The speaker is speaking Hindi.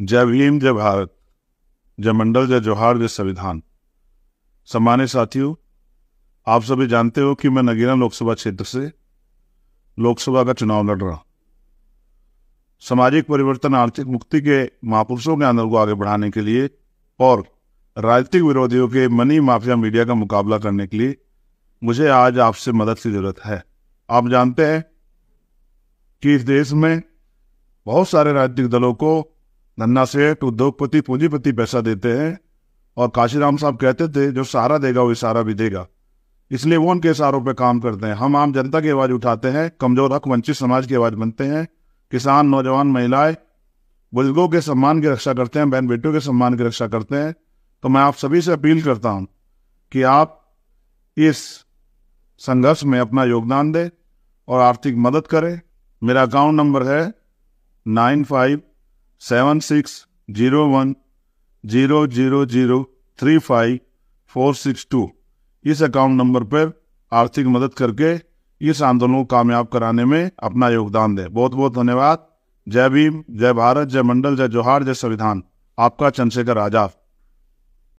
जय भीम जय भारत जय मंडल जय जौहार जय संविधान सम्मान्य साथियों आप सभी जानते हो कि मैं नगीना लोकसभा क्षेत्र से लोकसभा का चुनाव लड़ रहा सामाजिक परिवर्तन आर्थिक मुक्ति के महापुरुषों के आंदोलन को आगे बढ़ाने के लिए और राजनीतिक विरोधियों के मनी माफिया मीडिया का मुकाबला करने के लिए मुझे आज आपसे मदद की ज़रूरत है आप जानते हैं कि इस देश में बहुत सारे राजनीतिक दलों को नन्ना सेठ उद्योगपति पूंजीपति पैसा देते हैं और काशीराम साहब कहते थे जो सहारा देगा वही सहारा भी देगा इसलिए वो उनके सहारों पर काम करते हैं हम आम जनता की आवाज़ उठाते हैं कमजोर हक वंचित समाज की आवाज़ बनते हैं किसान नौजवान महिलाएं बुजुर्गों के सम्मान की रक्षा करते हैं बहन बेटियों के सम्मान की रक्षा करते हैं तो मैं आप सभी से अपील करता हूं कि आप इस संघर्ष में अपना योगदान दें और आर्थिक मदद करें मेरा अकाउंट नंबर है nine five seven six zero one zero zero zero three five four six two इस अकाउंट नंबर पर आर्थिक मदद करके इस आंदोलन को कामयाब कराने में अपना योगदान दें बहुत बहुत धन्यवाद जय भीम जय भारत जय मंडल जय जोहार जय संविधान आपका चंद्रशेखर आजाद